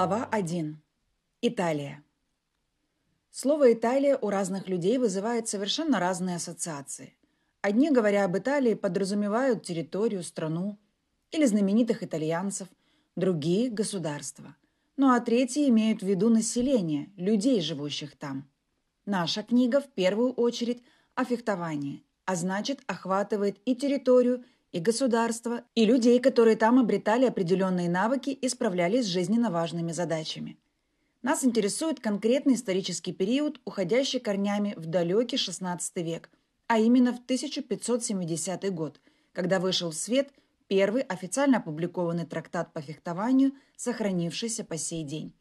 Глава 1. Италия. Слово «Италия» у разных людей вызывает совершенно разные ассоциации. Одни, говоря об Италии, подразумевают территорию, страну или знаменитых итальянцев, другие – государство. Ну а третьи имеют в виду население, людей, живущих там. Наша книга в первую очередь о фехтовании, а значит охватывает и территорию, и государства, и людей, которые там обретали определенные навыки и справлялись с жизненно важными задачами. Нас интересует конкретный исторический период, уходящий корнями в далекий XVI век, а именно в 1570 год, когда вышел в свет первый официально опубликованный трактат по фехтованию, сохранившийся по сей день.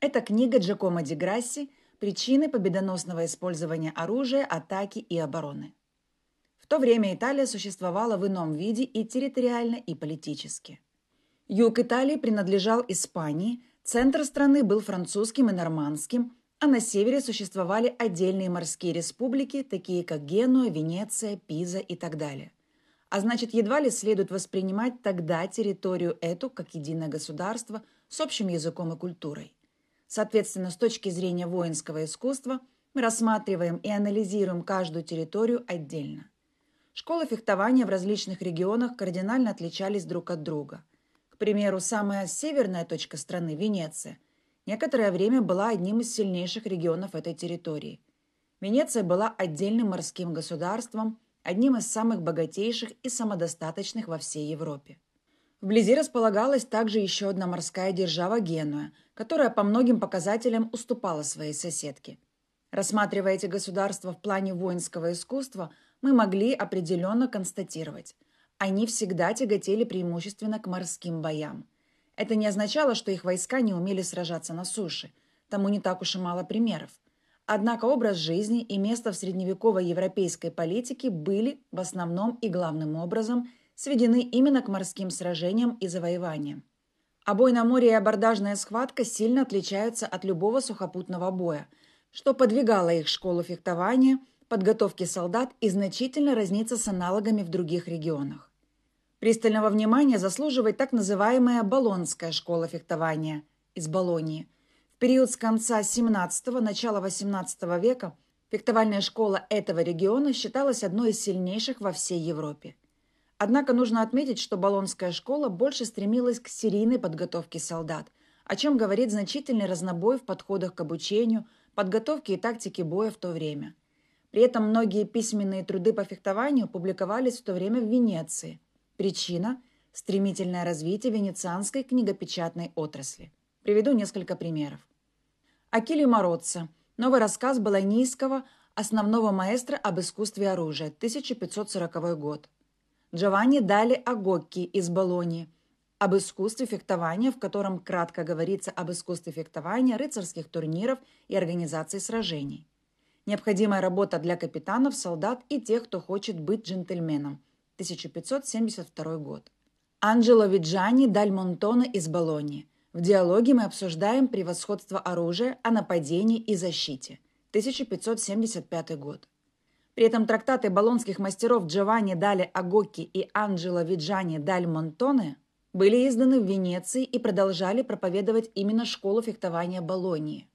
Это книга Джакомо Ди Грасси «Причины победоносного использования оружия, атаки и обороны» то время Италия существовала в ином виде и территориально, и политически. Юг Италии принадлежал Испании, центр страны был французским и нормандским, а на севере существовали отдельные морские республики, такие как Генуя, Венеция, Пиза и так далее. А значит, едва ли следует воспринимать тогда территорию эту как единое государство с общим языком и культурой. Соответственно, с точки зрения воинского искусства мы рассматриваем и анализируем каждую территорию отдельно. Школы фехтования в различных регионах кардинально отличались друг от друга. К примеру, самая северная точка страны – Венеция – некоторое время была одним из сильнейших регионов этой территории. Венеция была отдельным морским государством, одним из самых богатейших и самодостаточных во всей Европе. Вблизи располагалась также еще одна морская держава Генуя, которая по многим показателям уступала своей соседке. Рассматривая эти государства в плане воинского искусства – мы могли определенно констатировать. Они всегда тяготели преимущественно к морским боям. Это не означало, что их войска не умели сражаться на суше. Тому не так уж и мало примеров. Однако образ жизни и место в средневековой европейской политике были в основном и главным образом сведены именно к морским сражениям и завоеваниям. Обой а на море и абордажная схватка сильно отличаются от любого сухопутного боя, что подвигало их школу фехтования – подготовки солдат и значительно разнится с аналогами в других регионах. Пристального внимания заслуживает так называемая Болонская школа фехтования из Болонии. В период с конца 17-го, начала 18 века фехтовальная школа этого региона считалась одной из сильнейших во всей Европе. Однако нужно отметить, что Болонская школа больше стремилась к серийной подготовке солдат, о чем говорит значительный разнобой в подходах к обучению, подготовке и тактике боя в то время – при этом многие письменные труды по фехтованию публиковались в то время в Венеции. Причина – стремительное развитие венецианской книгопечатной отрасли. Приведу несколько примеров. Акилий Мородца. Новый рассказ Баланийского, основного маэстро об искусстве оружия, 1540 год. Джованни Дали Агокки из Болонии. Об искусстве фехтования, в котором кратко говорится об искусстве фехтования, рыцарских турниров и организации сражений. Необходимая работа для капитанов, солдат и тех, кто хочет быть джентльменом. 1572 год. Анджело Виджани Даль Монтона из Болонии. В диалоге мы обсуждаем превосходство оружия о нападении и защите. 1575 год. При этом трактаты болонских мастеров Джованни Дали Агокки и Анджело Виджани Даль Монтоне были изданы в Венеции и продолжали проповедовать именно школу фехтования Болонии.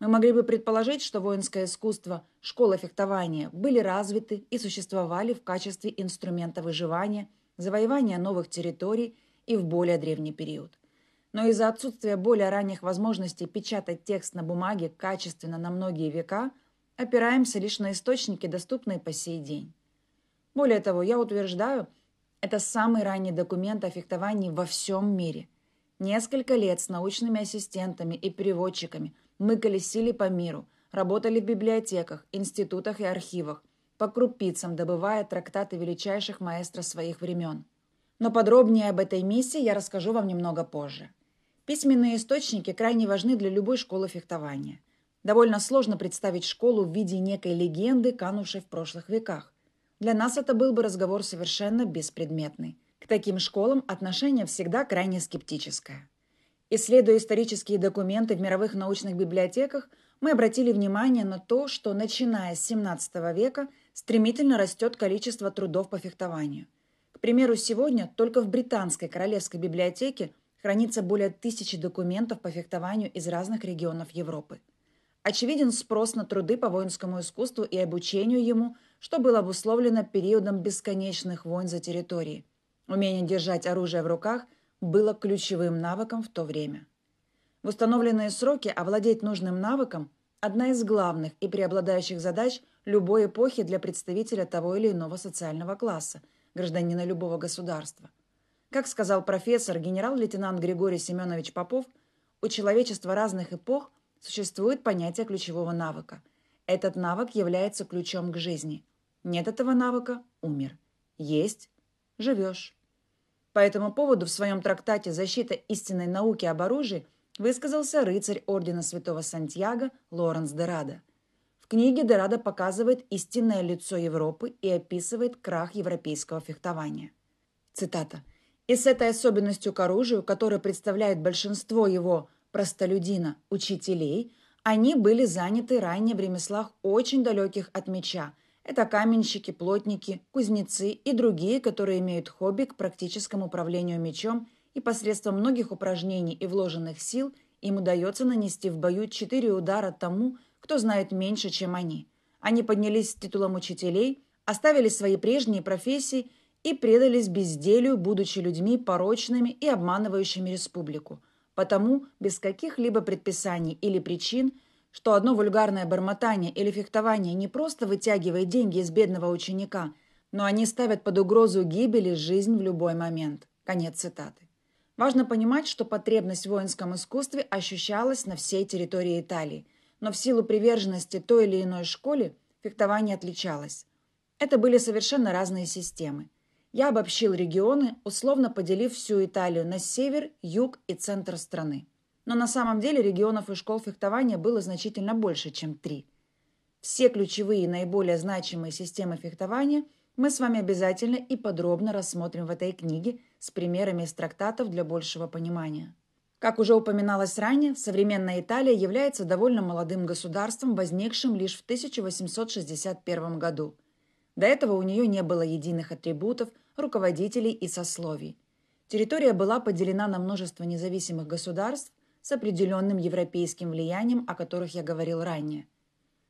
Мы могли бы предположить, что воинское искусство, школа фехтования были развиты и существовали в качестве инструмента выживания, завоевания новых территорий и в более древний период. Но из-за отсутствия более ранних возможностей печатать текст на бумаге качественно на многие века, опираемся лишь на источники, доступные по сей день. Более того, я утверждаю, это самый ранний документ о фехтовании во всем мире. Несколько лет с научными ассистентами и переводчиками – мы колесили по миру, работали в библиотеках, институтах и архивах, по крупицам добывая трактаты величайших маэстро своих времен. Но подробнее об этой миссии я расскажу вам немного позже. Письменные источники крайне важны для любой школы фехтования. Довольно сложно представить школу в виде некой легенды, канувшей в прошлых веках. Для нас это был бы разговор совершенно беспредметный. К таким школам отношение всегда крайне скептическое. Исследуя исторические документы в мировых научных библиотеках, мы обратили внимание на то, что начиная с XVII века стремительно растет количество трудов по фехтованию. К примеру, сегодня только в Британской Королевской библиотеке хранится более тысячи документов по фехтованию из разных регионов Европы. Очевиден спрос на труды по воинскому искусству и обучению ему, что было обусловлено периодом бесконечных войн за территории. Умение держать оружие в руках – было ключевым навыком в то время. В установленные сроки овладеть а нужным навыком – одна из главных и преобладающих задач любой эпохи для представителя того или иного социального класса, гражданина любого государства. Как сказал профессор генерал-лейтенант Григорий Семенович Попов, у человечества разных эпох существует понятие ключевого навыка. Этот навык является ключом к жизни. Нет этого навыка – умер. Есть – живешь. По этому поводу в своем трактате «Защита истинной науки об оружии» высказался рыцарь Ордена Святого Сантьяго Лоренс де Дерадо. В книге де Дерадо показывает истинное лицо Европы и описывает крах европейского фехтования. Цитата. «И с этой особенностью к оружию, которое представляет большинство его простолюдина, учителей, они были заняты ранее в ремеслах очень далеких от меча – это каменщики, плотники, кузнецы и другие, которые имеют хобби к практическому управлению мечом и посредством многих упражнений и вложенных сил им удается нанести в бою четыре удара тому, кто знает меньше, чем они. Они поднялись с титулом учителей, оставили свои прежние профессии и предались безделью, будучи людьми порочными и обманывающими республику. Потому без каких-либо предписаний или причин – что одно вульгарное бормотание или фехтование не просто вытягивает деньги из бедного ученика, но они ставят под угрозу гибели жизнь в любой момент. Конец цитаты. Важно понимать, что потребность в воинском искусстве ощущалась на всей территории Италии, но в силу приверженности той или иной школе фехтование отличалось. Это были совершенно разные системы. Я обобщил регионы, условно поделив всю Италию на север, юг и центр страны но на самом деле регионов и школ фехтования было значительно больше, чем три. Все ключевые и наиболее значимые системы фехтования мы с вами обязательно и подробно рассмотрим в этой книге с примерами из трактатов для большего понимания. Как уже упоминалось ранее, современная Италия является довольно молодым государством, возникшим лишь в 1861 году. До этого у нее не было единых атрибутов, руководителей и сословий. Территория была поделена на множество независимых государств, с определенным европейским влиянием, о которых я говорил ранее.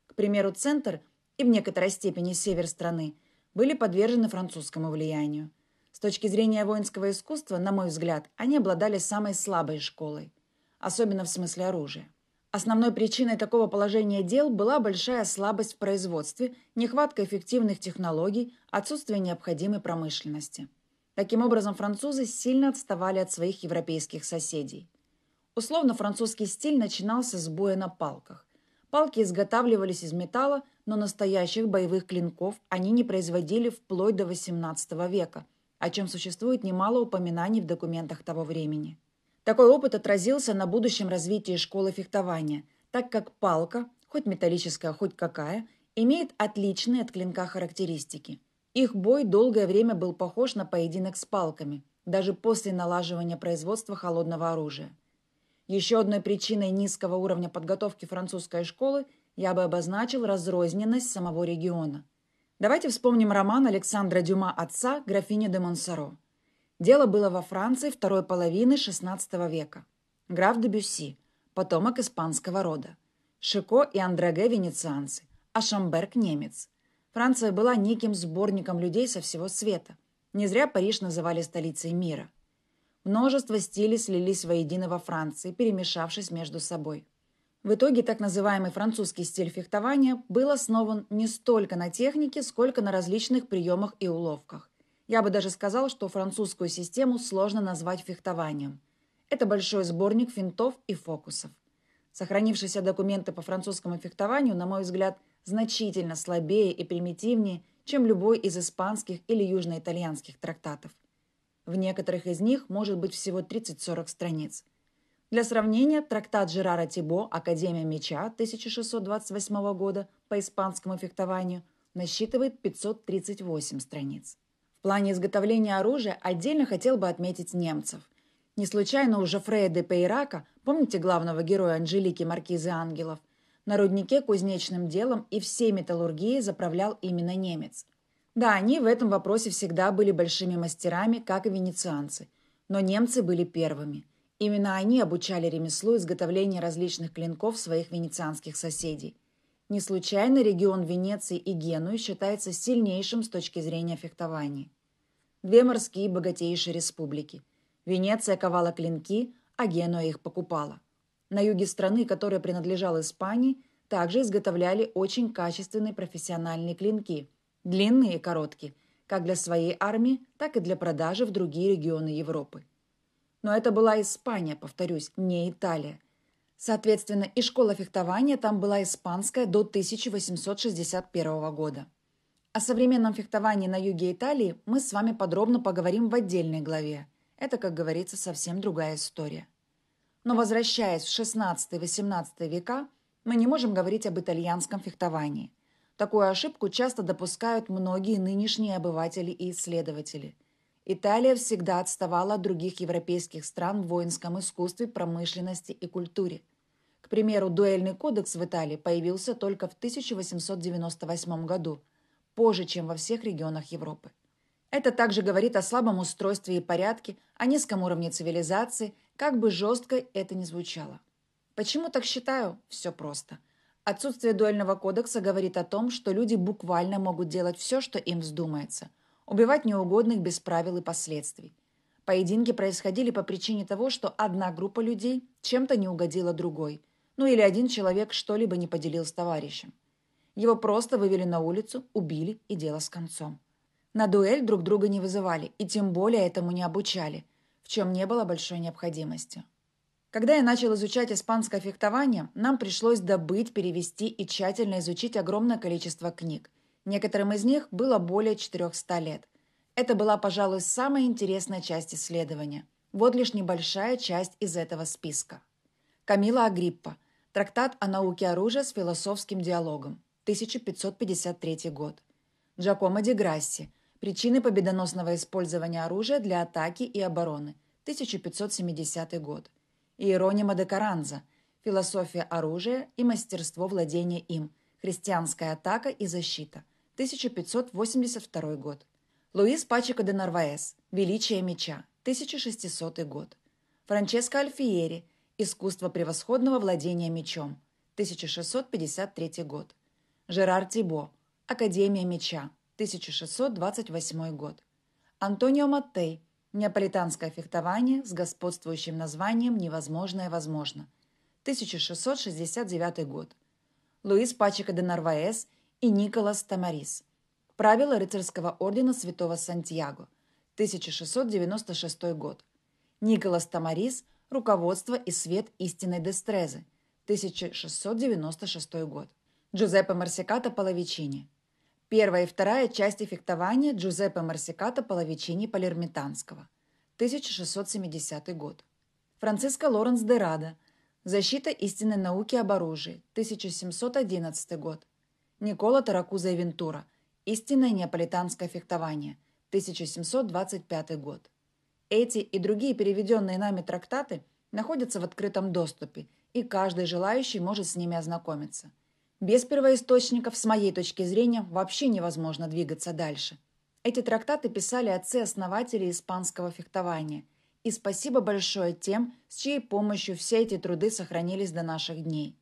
К примеру, центр и в некоторой степени север страны были подвержены французскому влиянию. С точки зрения воинского искусства, на мой взгляд, они обладали самой слабой школой, особенно в смысле оружия. Основной причиной такого положения дел была большая слабость в производстве, нехватка эффективных технологий, отсутствие необходимой промышленности. Таким образом, французы сильно отставали от своих европейских соседей – Условно французский стиль начинался с боя на палках. Палки изготавливались из металла, но настоящих боевых клинков они не производили вплоть до XVIII века, о чем существует немало упоминаний в документах того времени. Такой опыт отразился на будущем развитии школы фехтования, так как палка, хоть металлическая, хоть какая, имеет отличные от клинка характеристики. Их бой долгое время был похож на поединок с палками, даже после налаживания производства холодного оружия. Еще одной причиной низкого уровня подготовки французской школы я бы обозначил разрозненность самого региона. Давайте вспомним роман Александра Дюма «Отца» графини де Монсоро. Дело было во Франции второй половины XVI века. Граф де Бюсси, потомок испанского рода. Шико и Андреге – венецианцы, а Шамберг – немец. Франция была неким сборником людей со всего света. Не зря Париж называли столицей мира – Множество стилей слились воедино во Франции, перемешавшись между собой. В итоге так называемый французский стиль фехтования был основан не столько на технике, сколько на различных приемах и уловках. Я бы даже сказал, что французскую систему сложно назвать фехтованием. Это большой сборник финтов и фокусов. Сохранившиеся документы по французскому фехтованию, на мой взгляд, значительно слабее и примитивнее, чем любой из испанских или южноитальянских трактатов – в некоторых из них может быть всего 30-40 страниц. Для сравнения, трактат Жерара Тибо «Академия меча» 1628 года по испанскому фехтованию насчитывает 538 страниц. В плане изготовления оружия отдельно хотел бы отметить немцев. Не случайно уже Фрея де Пейрака, помните главного героя Анжелики Маркизы Ангелов, на руднике кузнечным делом и всей металлургией заправлял именно немец – да, они в этом вопросе всегда были большими мастерами, как и венецианцы. Но немцы были первыми. Именно они обучали ремеслу изготовления различных клинков своих венецианских соседей. Не случайно регион Венеции и Генуи считается сильнейшим с точки зрения фехтования. Две морские богатейшие республики. Венеция ковала клинки, а Генуя их покупала. На юге страны, которая принадлежала Испании, также изготовляли очень качественные профессиональные клинки – длинные и короткие, как для своей армии, так и для продажи в другие регионы Европы. Но это была Испания, повторюсь, не Италия. Соответственно, и школа фехтования там была испанская до 1861 года. О современном фехтовании на юге Италии мы с вами подробно поговорим в отдельной главе. Это, как говорится, совсем другая история. Но возвращаясь в 16-18 века, мы не можем говорить об итальянском фехтовании – Такую ошибку часто допускают многие нынешние обыватели и исследователи. Италия всегда отставала от других европейских стран в воинском искусстве, промышленности и культуре. К примеру, дуэльный кодекс в Италии появился только в 1898 году, позже, чем во всех регионах Европы. Это также говорит о слабом устройстве и порядке, о низком уровне цивилизации, как бы жестко это ни звучало. Почему так считаю? Все просто – Отсутствие дуэльного кодекса говорит о том, что люди буквально могут делать все, что им вздумается. Убивать неугодных без правил и последствий. Поединки происходили по причине того, что одна группа людей чем-то не угодила другой. Ну или один человек что-либо не поделил с товарищем. Его просто вывели на улицу, убили и дело с концом. На дуэль друг друга не вызывали и тем более этому не обучали, в чем не было большой необходимости. Когда я начал изучать испанское фехтование, нам пришлось добыть, перевести и тщательно изучить огромное количество книг. Некоторым из них было более 400 лет. Это была, пожалуй, самая интересная часть исследования. Вот лишь небольшая часть из этого списка. Камила Агриппа. Трактат о науке оружия с философским диалогом. 1553 год. Джакомо де Грасси. Причины победоносного использования оружия для атаки и обороны. 1570 год. Иеронима де Каранза «Философия оружия и мастерство владения им. Христианская атака и защита. 1582 год». Луис Пачико де Нарваэс «Величие меча. 1600 год». Франческо Альфиери «Искусство превосходного владения мечом. 1653 год». Жерар Тибо «Академия меча. 1628 год». Антонио Маттей Неаполитанское фехтование с господствующим названием «Невозможное возможно». 1669 год. Луис Пачека де Нарваэс и Николас Тамарис. Правила рыцарского ордена Святого Сантьяго. 1696 год. Николас Тамарис «Руководство и свет истинной Дестрезы». 1696 год. Джузеппе Марсиката Половичини. Первая и вторая части фехтования Джузеппе Марсиката Половичини Палермитанского, 1670 год. Франциско Лоренс де Рада, Защита истинной науки об оружии, 1711 год. Никола Таракуза и Вентура, Истинное неаполитанское фехтование, 1725 год. Эти и другие переведенные нами трактаты находятся в открытом доступе, и каждый желающий может с ними ознакомиться – без первоисточников, с моей точки зрения, вообще невозможно двигаться дальше. Эти трактаты писали отцы-основатели испанского фехтования. И спасибо большое тем, с чьей помощью все эти труды сохранились до наших дней.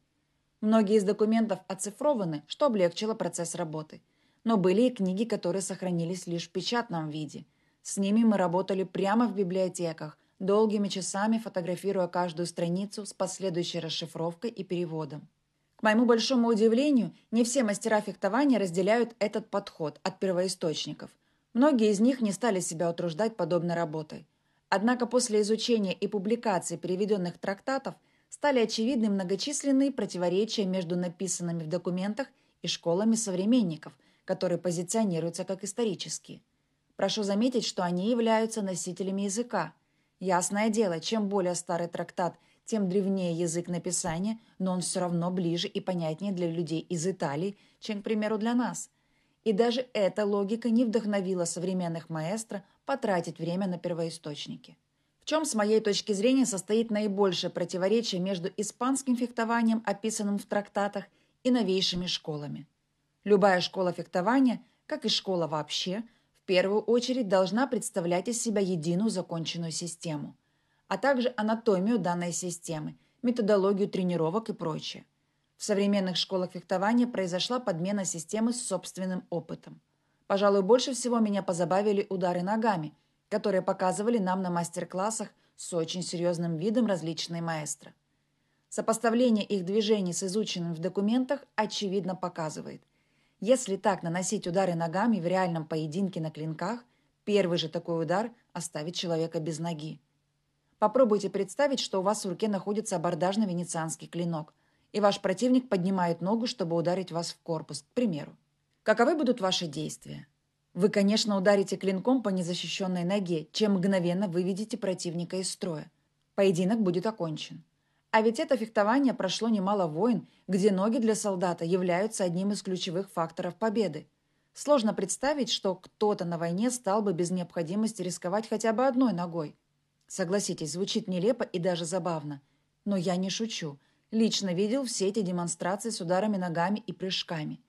Многие из документов оцифрованы, что облегчило процесс работы. Но были и книги, которые сохранились лишь в печатном виде. С ними мы работали прямо в библиотеках, долгими часами фотографируя каждую страницу с последующей расшифровкой и переводом. К моему большому удивлению, не все мастера фехтования разделяют этот подход от первоисточников. Многие из них не стали себя утруждать подобной работой. Однако после изучения и публикации переведенных трактатов стали очевидны многочисленные противоречия между написанными в документах и школами современников, которые позиционируются как исторические. Прошу заметить, что они являются носителями языка. Ясное дело, чем более старый трактат тем древнее язык написания, но он все равно ближе и понятнее для людей из Италии, чем, к примеру, для нас. И даже эта логика не вдохновила современных маэстро потратить время на первоисточники. В чем, с моей точки зрения, состоит наибольшее противоречие между испанским фехтованием, описанным в трактатах, и новейшими школами. Любая школа фехтования, как и школа вообще, в первую очередь должна представлять из себя единую законченную систему – а также анатомию данной системы, методологию тренировок и прочее. В современных школах фехтования произошла подмена системы с собственным опытом. Пожалуй, больше всего меня позабавили удары ногами, которые показывали нам на мастер-классах с очень серьезным видом различные маэстро. Сопоставление их движений с изученным в документах очевидно показывает. Если так наносить удары ногами в реальном поединке на клинках, первый же такой удар оставит человека без ноги. Попробуйте представить, что у вас в руке находится абордажный венецианский клинок, и ваш противник поднимает ногу, чтобы ударить вас в корпус, к примеру. Каковы будут ваши действия? Вы, конечно, ударите клинком по незащищенной ноге, чем мгновенно выведете противника из строя. Поединок будет окончен. А ведь это фехтование прошло немало войн, где ноги для солдата являются одним из ключевых факторов победы. Сложно представить, что кто-то на войне стал бы без необходимости рисковать хотя бы одной ногой. Согласитесь, звучит нелепо и даже забавно. Но я не шучу. Лично видел все эти демонстрации с ударами ногами и прыжками.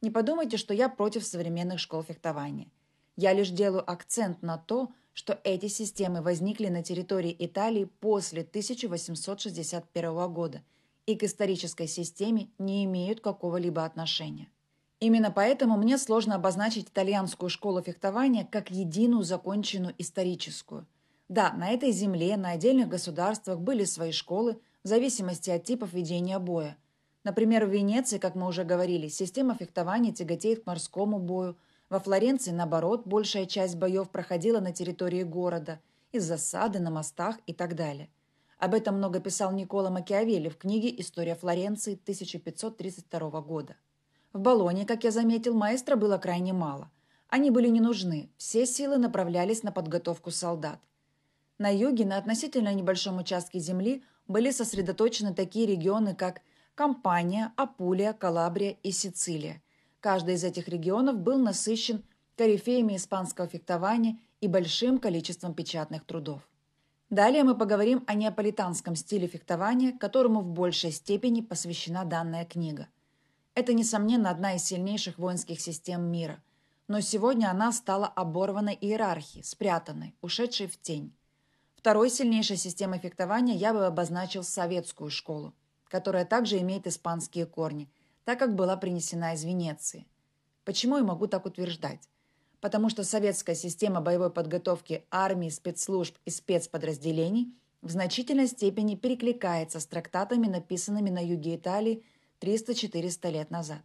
Не подумайте, что я против современных школ фехтования. Я лишь делаю акцент на то, что эти системы возникли на территории Италии после 1861 года и к исторической системе не имеют какого-либо отношения. Именно поэтому мне сложно обозначить итальянскую школу фехтования как единую законченную историческую – да, на этой земле, на отдельных государствах были свои школы, в зависимости от типов ведения боя. Например, в Венеции, как мы уже говорили, система фехтования тяготеет к морскому бою. Во Флоренции, наоборот, большая часть боев проходила на территории города, из засады, на мостах и так далее. Об этом много писал Никола Макиавелли в книге «История Флоренции» 1532 года. В Болоне, как я заметил, маэстро было крайне мало. Они были не нужны, все силы направлялись на подготовку солдат – на юге на относительно небольшом участке земли были сосредоточены такие регионы, как Кампания, Апулия, Калабрия и Сицилия. Каждый из этих регионов был насыщен корифеями испанского фехтования и большим количеством печатных трудов. Далее мы поговорим о неаполитанском стиле фехтования, которому в большей степени посвящена данная книга. Это, несомненно, одна из сильнейших воинских систем мира, но сегодня она стала оборванной иерархией, спрятанной, ушедшей в тень. Второй сильнейшей системой фехтования я бы обозначил советскую школу, которая также имеет испанские корни, так как была принесена из Венеции. Почему я могу так утверждать? Потому что советская система боевой подготовки армии, спецслужб и спецподразделений в значительной степени перекликается с трактатами, написанными на юге Италии 300-400 лет назад.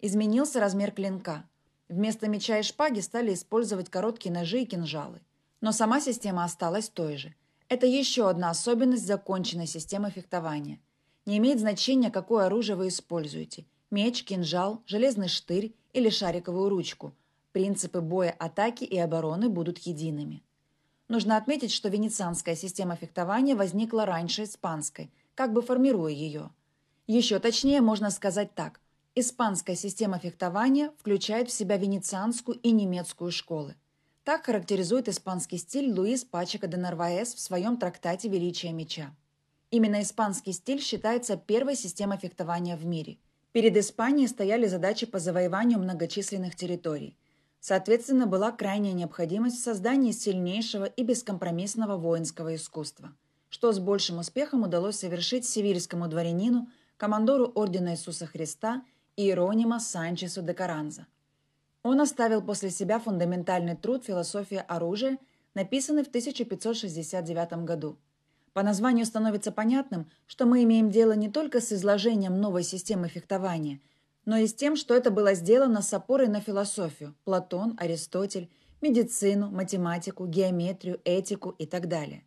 Изменился размер клинка. Вместо меча и шпаги стали использовать короткие ножи и кинжалы – но сама система осталась той же. Это еще одна особенность законченной системы фехтования. Не имеет значения, какое оружие вы используете – меч, кинжал, железный штырь или шариковую ручку. Принципы боя, атаки и обороны будут едиными. Нужно отметить, что венецианская система фехтования возникла раньше испанской, как бы формируя ее. Еще точнее можно сказать так. Испанская система фехтования включает в себя венецианскую и немецкую школы. Так характеризует испанский стиль Луис Пачека де Нарваес в своем трактате «Величие меча». Именно испанский стиль считается первой системой фехтования в мире. Перед Испанией стояли задачи по завоеванию многочисленных территорий. Соответственно, была крайняя необходимость в создании сильнейшего и бескомпромиссного воинского искусства, что с большим успехом удалось совершить севильскому дворянину, командору Ордена Иисуса Христа Иеронима Санчесу де Каранза. Он оставил после себя фундаментальный труд «Философия оружия», написанный в 1569 году. По названию становится понятным, что мы имеем дело не только с изложением новой системы фехтования, но и с тем, что это было сделано с опорой на философию – Платон, Аристотель, медицину, математику, геометрию, этику и так далее.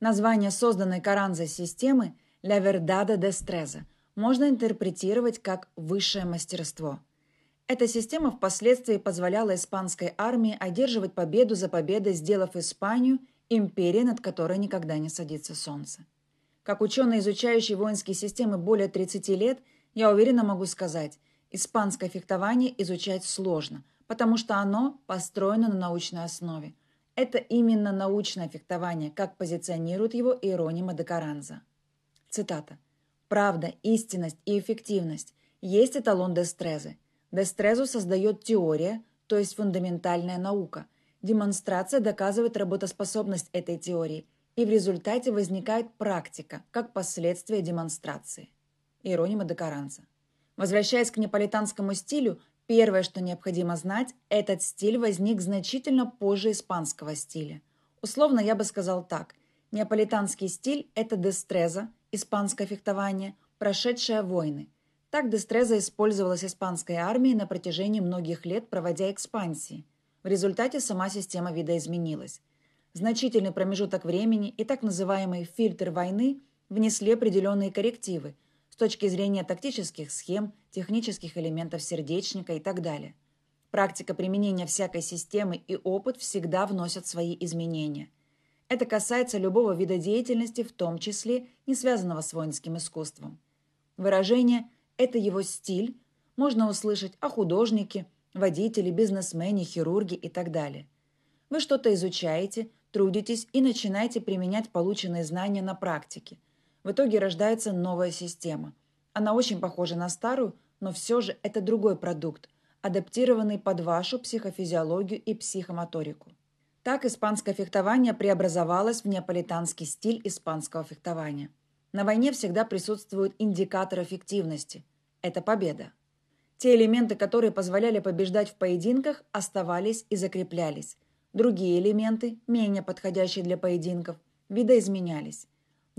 Название созданной Каранзой системы «La Verdade de Streza» можно интерпретировать как «высшее мастерство». Эта система впоследствии позволяла испанской армии одерживать победу за победой, сделав Испанию империей, над которой никогда не садится солнце. Как ученый, изучающий воинские системы более 30 лет, я уверенно могу сказать, испанское фехтование изучать сложно, потому что оно построено на научной основе. Это именно научное фехтование, как позиционирует его Иеронима де Каранза. Цитата. «Правда, истинность и эффективность есть эталон Дестрезы, Дестрезу создает теория, то есть фундаментальная наука. Демонстрация доказывает работоспособность этой теории, и в результате возникает практика, как последствие демонстрации. Иронима де Каранца. Возвращаясь к неаполитанскому стилю, первое, что необходимо знать, этот стиль возник значительно позже испанского стиля. Условно я бы сказал так. Неаполитанский стиль – это дестреза, испанское фехтование, прошедшее войны – так Дестреза использовалась испанской армией на протяжении многих лет, проводя экспансии. В результате сама система видоизменилась. Значительный промежуток времени и так называемый «фильтр войны» внесли определенные коррективы с точки зрения тактических схем, технических элементов сердечника и так далее. Практика применения всякой системы и опыт всегда вносят свои изменения. Это касается любого вида деятельности, в том числе не связанного с воинским искусством. Выражение – это его стиль. Можно услышать о художнике, водителе, бизнесмене, хирурге и так далее. Вы что-то изучаете, трудитесь и начинаете применять полученные знания на практике. В итоге рождается новая система. Она очень похожа на старую, но все же это другой продукт, адаптированный под вашу психофизиологию и психомоторику. Так испанское фехтование преобразовалось в неаполитанский стиль испанского фехтования – на войне всегда присутствует индикатор эффективности. Это победа. Те элементы, которые позволяли побеждать в поединках, оставались и закреплялись. Другие элементы, менее подходящие для поединков, видоизменялись.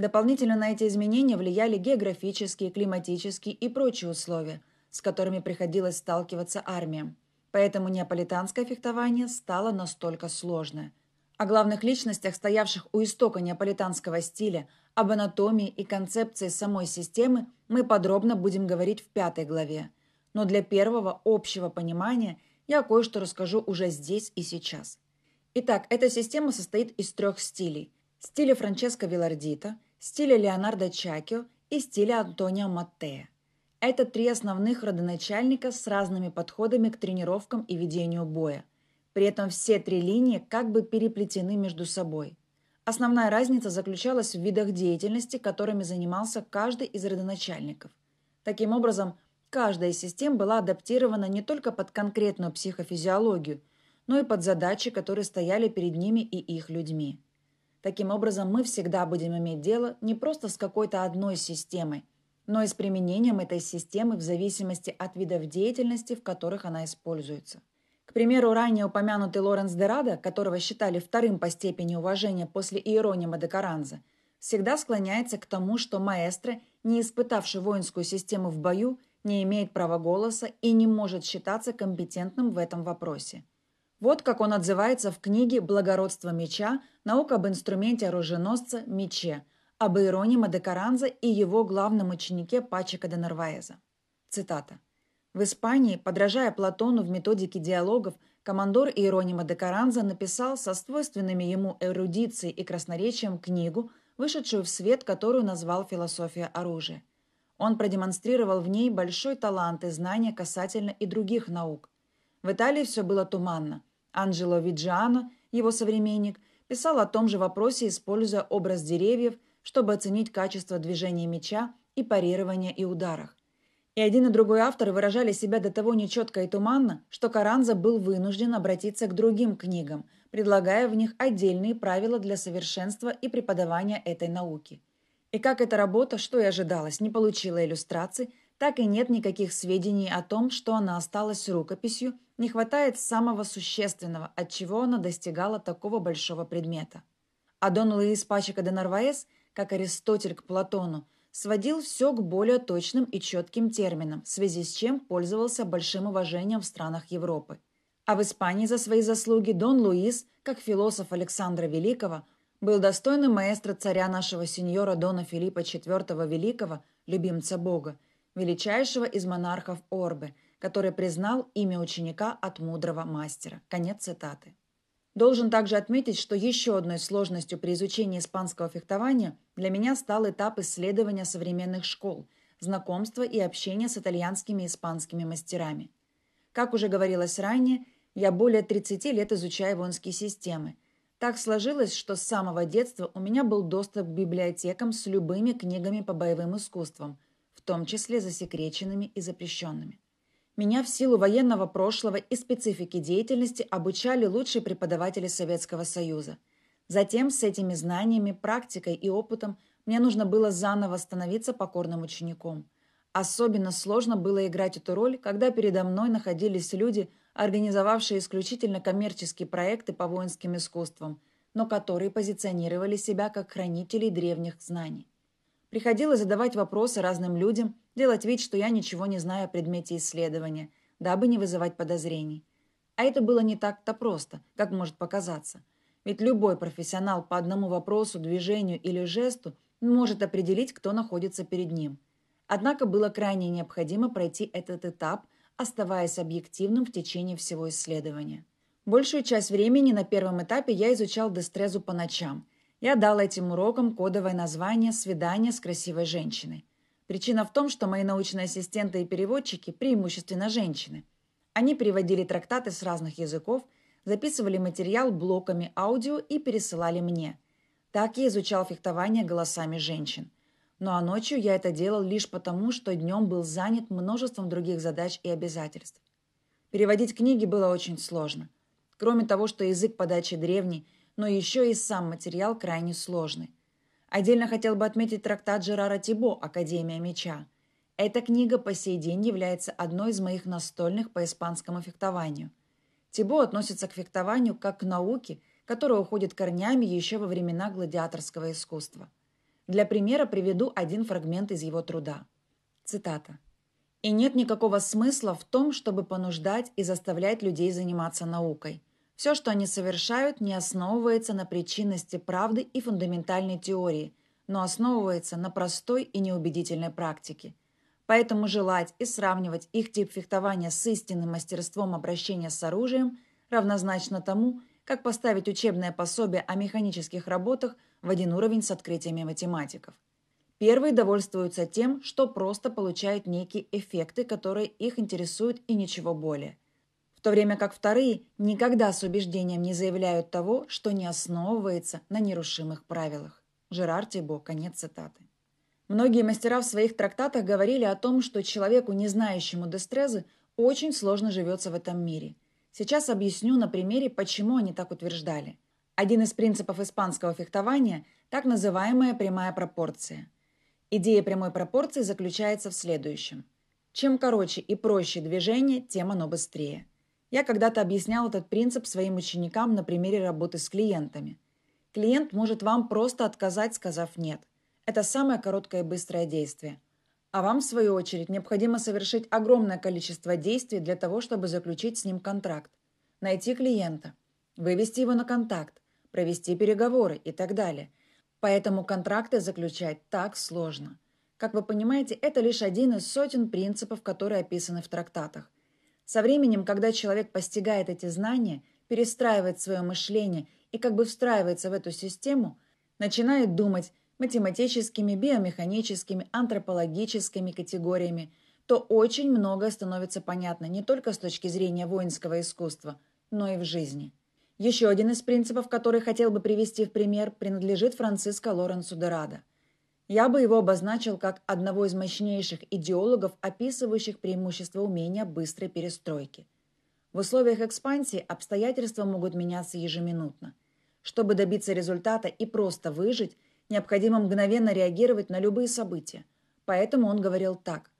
Дополнительно на эти изменения влияли географические, климатические и прочие условия, с которыми приходилось сталкиваться армиям. Поэтому неаполитанское фехтование стало настолько сложное. О главных личностях, стоявших у истока неаполитанского стиля, об анатомии и концепции самой системы мы подробно будем говорить в пятой главе, но для первого общего понимания я кое-что расскажу уже здесь и сейчас. Итак, эта система состоит из трех стилей. Стиля Франческо Вилардита, стиля Леонардо Чакио и стиля Антонио Маттея. Это три основных родоначальника с разными подходами к тренировкам и ведению боя. При этом все три линии как бы переплетены между собой – Основная разница заключалась в видах деятельности, которыми занимался каждый из родоначальников. Таким образом, каждая из систем была адаптирована не только под конкретную психофизиологию, но и под задачи, которые стояли перед ними и их людьми. Таким образом, мы всегда будем иметь дело не просто с какой-то одной системой, но и с применением этой системы в зависимости от видов деятельности, в которых она используется – к примеру, ранее упомянутый Лоренс Дерадо, которого считали вторым по степени уважения после Иеронима де Каранза, всегда склоняется к тому, что маэстро, не испытавший воинскую систему в бою, не имеет права голоса и не может считаться компетентным в этом вопросе. Вот как он отзывается в книге «Благородство меча. Наука об инструменте оруженосца мече», об Иеронима де Каранзе и его главном ученике Пачека де Нарваеза. Цитата. В Испании, подражая Платону в методике диалогов, командор Иеронима де Каранза написал со свойственными ему эрудицией и красноречием книгу, вышедшую в свет, которую назвал «Философия оружия». Он продемонстрировал в ней большой талант и знания касательно и других наук. В Италии все было туманно. Анджело Виджиано, его современник, писал о том же вопросе, используя образ деревьев, чтобы оценить качество движения меча и парирования и ударах. И один и другой автор выражали себя до того нечетко и туманно, что Каранза был вынужден обратиться к другим книгам, предлагая в них отдельные правила для совершенства и преподавания этой науки. И как эта работа, что и ожидалось, не получила иллюстраций, так и нет никаких сведений о том, что она осталась рукописью, не хватает самого существенного, от чего она достигала такого большого предмета. А Дон Луис Пачека де Нарваэс, как Аристотель к Платону, сводил все к более точным и четким терминам, в связи с чем пользовался большим уважением в странах Европы. А в Испании за свои заслуги Дон Луис, как философ Александра Великого, был достойным маэстро царя нашего сеньора Дона Филиппа IV Великого, любимца Бога, величайшего из монархов Орбы, который признал имя ученика от мудрого мастера. Конец цитаты. Должен также отметить, что еще одной сложностью при изучении испанского фехтования для меня стал этап исследования современных школ, знакомства и общения с итальянскими и испанскими мастерами. Как уже говорилось ранее, я более 30 лет изучаю вонские системы. Так сложилось, что с самого детства у меня был доступ к библиотекам с любыми книгами по боевым искусствам, в том числе засекреченными и запрещенными. Меня в силу военного прошлого и специфики деятельности обучали лучшие преподаватели Советского Союза. Затем с этими знаниями, практикой и опытом мне нужно было заново становиться покорным учеником. Особенно сложно было играть эту роль, когда передо мной находились люди, организовавшие исключительно коммерческие проекты по воинским искусствам, но которые позиционировали себя как хранителей древних знаний. Приходилось задавать вопросы разным людям, делать вид, что я ничего не знаю о предмете исследования, дабы не вызывать подозрений. А это было не так-то просто, как может показаться. Ведь любой профессионал по одному вопросу, движению или жесту может определить, кто находится перед ним. Однако было крайне необходимо пройти этот этап, оставаясь объективным в течение всего исследования. Большую часть времени на первом этапе я изучал дестрезу по ночам – я дал этим урокам кодовое название «Свидание с красивой женщиной». Причина в том, что мои научные ассистенты и переводчики – преимущественно женщины. Они переводили трактаты с разных языков, записывали материал блоками аудио и пересылали мне. Так я изучал фехтование голосами женщин. Ну а ночью я это делал лишь потому, что днем был занят множеством других задач и обязательств. Переводить книги было очень сложно. Кроме того, что язык подачи древний – но еще и сам материал крайне сложный. Отдельно хотел бы отметить трактат Жерара Тибо «Академия меча». Эта книга по сей день является одной из моих настольных по испанскому фехтованию. Тибо относится к фехтованию как к науке, которая уходит корнями еще во времена гладиаторского искусства. Для примера приведу один фрагмент из его труда. Цитата. «И нет никакого смысла в том, чтобы понуждать и заставлять людей заниматься наукой. Все, что они совершают, не основывается на причинности правды и фундаментальной теории, но основывается на простой и неубедительной практике. Поэтому желать и сравнивать их тип фехтования с истинным мастерством обращения с оружием равнозначно тому, как поставить учебное пособие о механических работах в один уровень с открытиями математиков. Первые довольствуются тем, что просто получают некие эффекты, которые их интересуют и ничего более – в то время как вторые никогда с убеждением не заявляют того, что не основывается на нерушимых правилах. Жерар Тибо, конец цитаты. Многие мастера в своих трактатах говорили о том, что человеку, не знающему дестрезы, очень сложно живется в этом мире. Сейчас объясню на примере, почему они так утверждали. Один из принципов испанского фехтования – так называемая прямая пропорция. Идея прямой пропорции заключается в следующем. Чем короче и проще движение, тем оно быстрее – я когда-то объяснял этот принцип своим ученикам на примере работы с клиентами. Клиент может вам просто отказать, сказав «нет». Это самое короткое и быстрое действие. А вам, в свою очередь, необходимо совершить огромное количество действий для того, чтобы заключить с ним контракт. Найти клиента, вывести его на контакт, провести переговоры и так далее. Поэтому контракты заключать так сложно. Как вы понимаете, это лишь один из сотен принципов, которые описаны в трактатах. Со временем, когда человек постигает эти знания, перестраивает свое мышление и как бы встраивается в эту систему, начинает думать математическими, биомеханическими, антропологическими категориями, то очень многое становится понятно не только с точки зрения воинского искусства, но и в жизни. Еще один из принципов, который хотел бы привести в пример, принадлежит Франциско Лоренсу де Радо. Я бы его обозначил как одного из мощнейших идеологов, описывающих преимущества умения быстрой перестройки. В условиях экспансии обстоятельства могут меняться ежеминутно. Чтобы добиться результата и просто выжить, необходимо мгновенно реагировать на любые события. Поэтому он говорил так.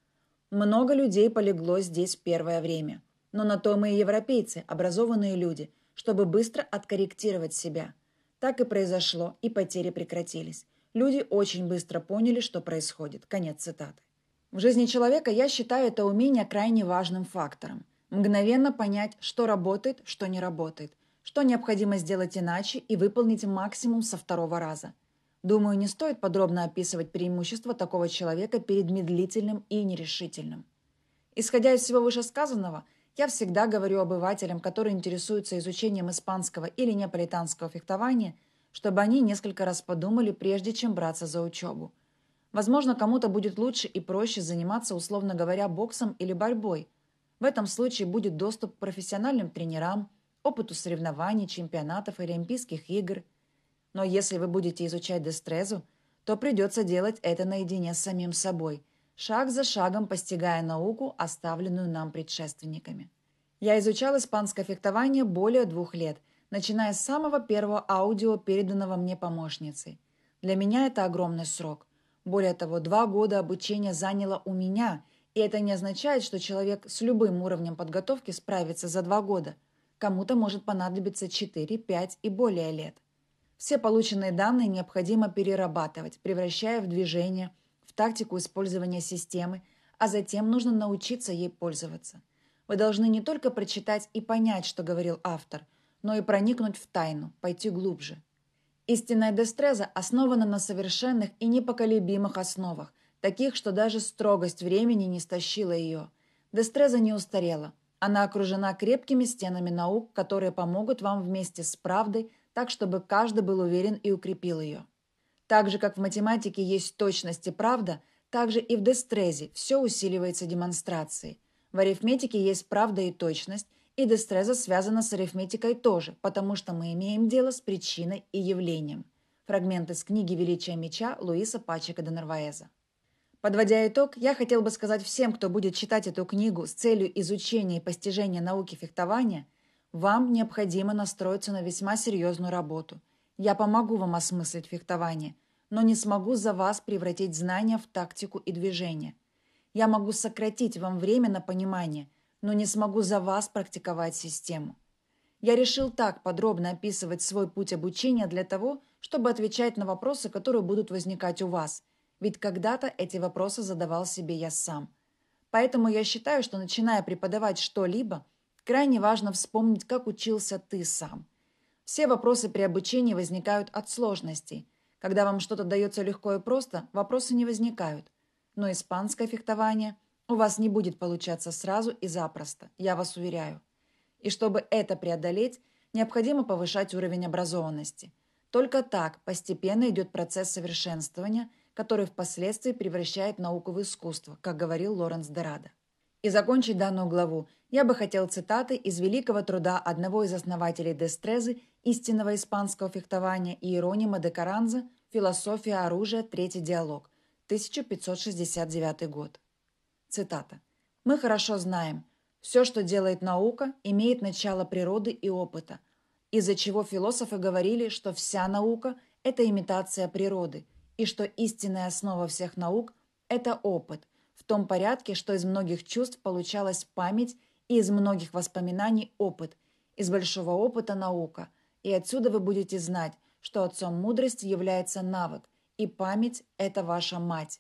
«Много людей полегло здесь первое время. Но на то мы и европейцы, образованные люди, чтобы быстро откорректировать себя. Так и произошло, и потери прекратились. Люди очень быстро поняли, что происходит. Конец цитаты. В жизни человека я считаю это умение крайне важным фактором. Мгновенно понять, что работает, что не работает, что необходимо сделать иначе и выполнить максимум со второго раза. Думаю, не стоит подробно описывать преимущества такого человека перед медлительным и нерешительным. Исходя из всего вышесказанного, я всегда говорю обывателям, которые интересуются изучением испанского или неаполитанского фехтования – чтобы они несколько раз подумали, прежде чем браться за учебу. Возможно, кому-то будет лучше и проще заниматься, условно говоря, боксом или борьбой. В этом случае будет доступ к профессиональным тренерам, опыту соревнований, чемпионатов и Олимпийских игр. Но если вы будете изучать дестрезу, то придется делать это наедине с самим собой, шаг за шагом постигая науку, оставленную нам предшественниками. Я изучал испанское фехтование более двух лет – начиная с самого первого аудио, переданного мне помощницей. Для меня это огромный срок. Более того, два года обучения заняло у меня, и это не означает, что человек с любым уровнем подготовки справится за два года. Кому-то может понадобиться 4, 5 и более лет. Все полученные данные необходимо перерабатывать, превращая в движение, в тактику использования системы, а затем нужно научиться ей пользоваться. Вы должны не только прочитать и понять, что говорил автор – но и проникнуть в тайну, пойти глубже. Истинная Дестреза основана на совершенных и непоколебимых основах, таких, что даже строгость времени не стащила ее. Дестреза не устарела. Она окружена крепкими стенами наук, которые помогут вам вместе с правдой, так, чтобы каждый был уверен и укрепил ее. Так же, как в математике есть точность и правда, так же и в Дестрезе все усиливается демонстрацией. В арифметике есть правда и точность, и дестреза связана с арифметикой тоже, потому что мы имеем дело с причиной и явлением. Фрагмент из книги «Величие меча» Луиса Пачека де Норваэза. Подводя итог, я хотел бы сказать всем, кто будет читать эту книгу с целью изучения и постижения науки фехтования, вам необходимо настроиться на весьма серьезную работу. Я помогу вам осмыслить фехтование, но не смогу за вас превратить знания в тактику и движение. Я могу сократить вам время на понимание – но не смогу за вас практиковать систему. Я решил так подробно описывать свой путь обучения для того, чтобы отвечать на вопросы, которые будут возникать у вас, ведь когда-то эти вопросы задавал себе я сам. Поэтому я считаю, что начиная преподавать что-либо, крайне важно вспомнить, как учился ты сам. Все вопросы при обучении возникают от сложностей. Когда вам что-то дается легко и просто, вопросы не возникают. Но испанское фехтование – у вас не будет получаться сразу и запросто, я вас уверяю. И чтобы это преодолеть, необходимо повышать уровень образованности. Только так постепенно идет процесс совершенствования, который впоследствии превращает науку в искусство, как говорил Лоренс Дорадо. И закончить данную главу я бы хотел цитаты из великого труда одного из основателей Дестрезы, истинного испанского фехтования Иеронима де Каранза «Философия оружия. Третий диалог», 1569 год. Цитата. «Мы хорошо знаем, все, что делает наука, имеет начало природы и опыта, из-за чего философы говорили, что вся наука – это имитация природы, и что истинная основа всех наук – это опыт, в том порядке, что из многих чувств получалась память и из многих воспоминаний опыт, из большого опыта – наука, и отсюда вы будете знать, что отцом мудрости является навык, и память – это ваша мать.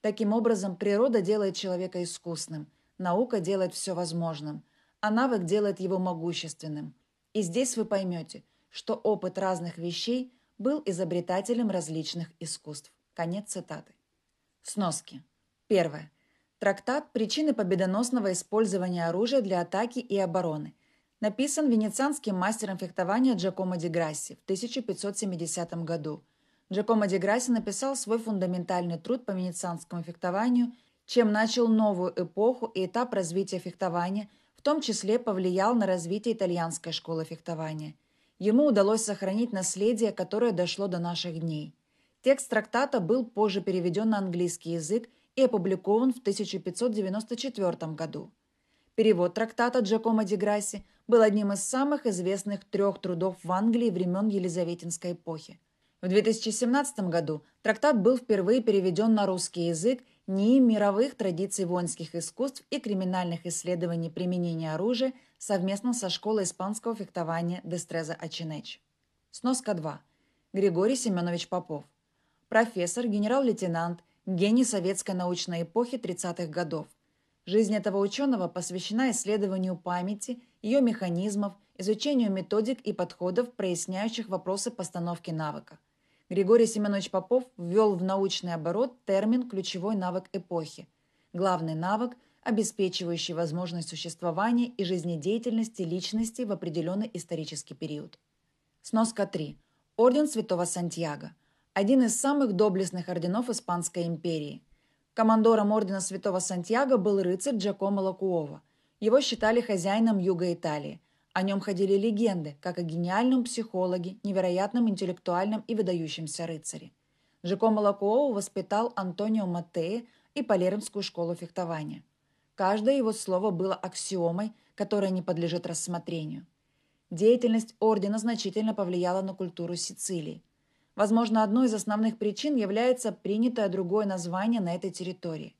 Таким образом, природа делает человека искусным, наука делает все возможным, а навык делает его могущественным. И здесь вы поймете, что опыт разных вещей был изобретателем различных искусств. Конец цитаты. Сноски. Первое. Трактат «Причины победоносного использования оружия для атаки и обороны» написан венецианским мастером фехтования Джакомо де Грасси в 1570 году – Джакомо Деграсси написал свой фундаментальный труд по венецианскому фехтованию, чем начал новую эпоху и этап развития фехтования, в том числе повлиял на развитие итальянской школы фехтования. Ему удалось сохранить наследие, которое дошло до наших дней. Текст трактата был позже переведен на английский язык и опубликован в 1594 году. Перевод трактата Джакомо Деграсси был одним из самых известных трех трудов в Англии времен Елизаветинской эпохи – в 2017 году трактат был впервые переведен на русский язык НИИ мировых традиций воинских искусств и криминальных исследований применения оружия совместно со школой испанского фехтования Дестреза Ачинеч. Сноска 2. Григорий Семенович Попов. Профессор, генерал-лейтенант, гений советской научной эпохи 30-х годов. Жизнь этого ученого посвящена исследованию памяти, ее механизмов, изучению методик и подходов, проясняющих вопросы постановки навыка – Григорий Семенович Попов ввел в научный оборот термин «ключевой навык эпохи» – главный навык, обеспечивающий возможность существования и жизнедеятельности личности в определенный исторический период. Сноска 3. Орден Святого Сантьяго – один из самых доблестных орденов Испанской империи. Командором Ордена Святого Сантьяго был рыцарь Джакомо Лакуова. Его считали хозяином Юга Италии – о нем ходили легенды, как о гениальном психологе, невероятном интеллектуальном и выдающемся рыцаре. Жакомо Лакоу воспитал Антонио Маттея и Палермскую школу фехтования. Каждое его слово было аксиомой, которая не подлежит рассмотрению. Деятельность ордена значительно повлияла на культуру Сицилии. Возможно, одной из основных причин является принятое другое название на этой территории.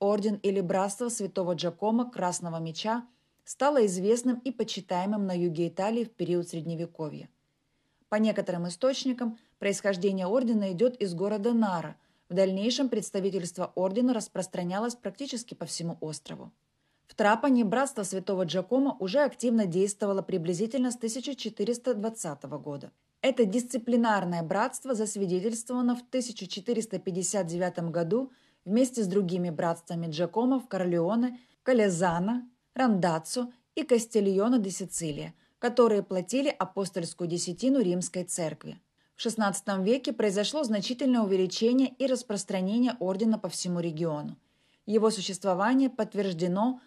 Орден или братство святого Джакома Красного Меча – стало известным и почитаемым на юге Италии в период Средневековья. По некоторым источникам, происхождение ордена идет из города Нара. В дальнейшем представительство ордена распространялось практически по всему острову. В Трапане братство святого Джакома уже активно действовало приблизительно с 1420 года. Это дисциплинарное братство засвидетельствовано в 1459 году вместе с другими братствами Джакома в Корлеоне, Калезана, Рандацу и Кастильона де Сицилия, которые платили апостольскую десятину римской церкви. В XVI веке произошло значительное увеличение и распространение ордена по всему региону. Его существование подтверждено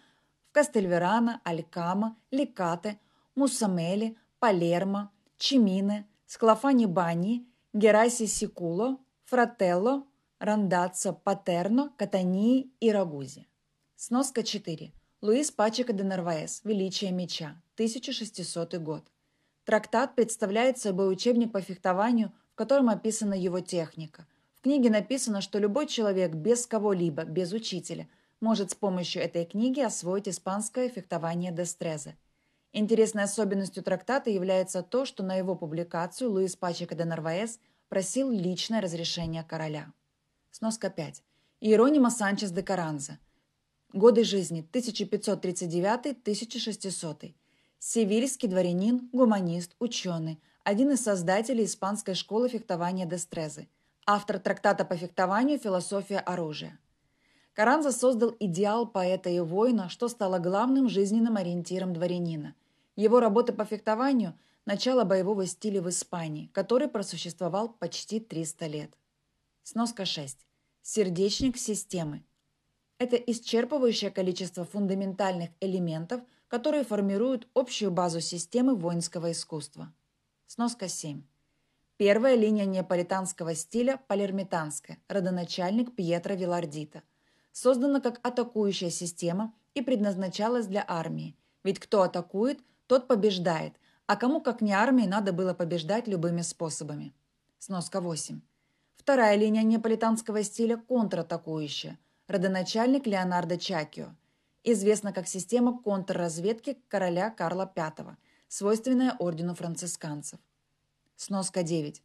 в Кастельверано, Алькама, Ликате, Мусамеле, Палермо, Чимине, Склафани Бани, Гераси Сикуло, Фрателло, Рандаццо, Патерно, Катании и Рагузе. Сноска 4. Луис Пачека де Нарваес. «Величие меча», 1600 год. Трактат представляет собой учебник по фехтованию, в котором описана его техника. В книге написано, что любой человек без кого-либо, без учителя, может с помощью этой книги освоить испанское фехтование Дестреза. Интересной особенностью трактата является то, что на его публикацию Луис Пачека де Нарваес просил личное разрешение короля. Сноска 5. Иеронима Санчес де Каранза – Годы жизни 1539-1600. Севильский дворянин, гуманист, ученый, один из создателей испанской школы фехтования Дестрезы, автор трактата по фехтованию «Философия оружия». Каранза создал идеал поэта и воина, что стало главным жизненным ориентиром дворянина. Его работа по фехтованию – начало боевого стиля в Испании, который просуществовал почти 300 лет. Сноска 6. Сердечник системы. Это исчерпывающее количество фундаментальных элементов, которые формируют общую базу системы воинского искусства. Сноска 7. Первая линия неаполитанского стиля – палермитанская, родоначальник Пьетро Вилардита. Создана как атакующая система и предназначалась для армии, ведь кто атакует, тот побеждает, а кому, как не армии, надо было побеждать любыми способами. Сноска 8. Вторая линия неаполитанского стиля – контратакующая – родоначальник Леонардо Чакио, известна как система контрразведки короля Карла V, свойственная ордену францисканцев. Сноска 9.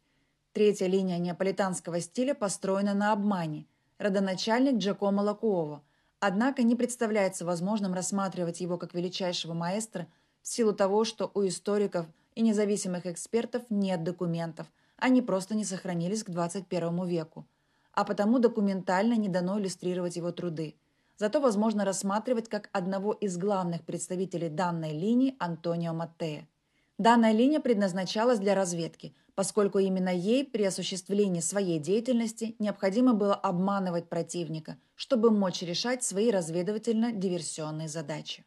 Третья линия неаполитанского стиля построена на обмане. Родоначальник Джакомо Лакуово, однако не представляется возможным рассматривать его как величайшего маэстро в силу того, что у историков и независимых экспертов нет документов, они просто не сохранились к 21 веку – а потому документально не дано иллюстрировать его труды. Зато возможно рассматривать как одного из главных представителей данной линии Антонио Маттея. Данная линия предназначалась для разведки, поскольку именно ей при осуществлении своей деятельности необходимо было обманывать противника, чтобы мочь решать свои разведывательно-диверсионные задачи.